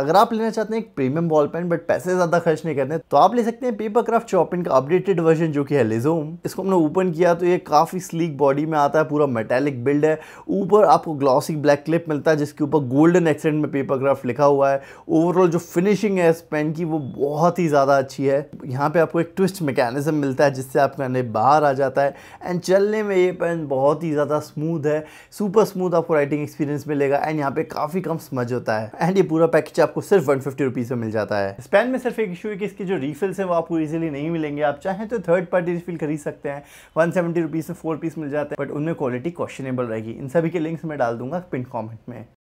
अगर आप लेना चाहते हैं एक प्रीमियम बॉल पेन बट पैसे ज़्यादा खर्च नहीं करने तो आप ले सकते हैं पेपर क्राफ्ट चॉपिन का अपडेटेड वर्जन जो कि है लेजोम इसको हमने ओपन किया तो ये काफ़ी स्लीक बॉडी में आता है पूरा मेटेलिक बिल्ड है ऊपर आपको ग्लॉसी ब्लैक क्लिप मिलता है जिसके ऊपर गोल्डन एक्सेंट में पेपर क्राफ्ट लिखा हुआ है ओवरऑल जो फिनिशिंग है इस पेन की वो बहुत ही ज़्यादा अच्छी है यहाँ पे आपको एक ट्विस्ट मैकेनिज्म मिलता है जिससे आपका नेप बाहर आ जाता है एंड चलने में ये पेन बहुत ही ज़्यादा स्मूथ है सुपर स्मूथ आपको राइटिंग एक्सपीरियंस मिलेगा एंड यहाँ पे काफ़ी कम स्मज होता है एंड ये पूरा पैकेज आपको सिर्फ वन फिफ्टी रुपीज़ में मिल जाता है स्पेन में सिर्फ एक इशू है कि इसके जो रीफिल्स हैं वो आपको इजिली नहीं मिलेंगे आप चाहें तो थर्ड पार्टी रिफिल खरीद सकते हैं वन सेवेंटी रुपीज़ में फोर पीस मिल जाते हैं बट उनमें क्वालिटी क्वेश्चनेबल रहेगी इन सभी के लिंक्स मैं डाल दूंगा पिन कॉमेंट में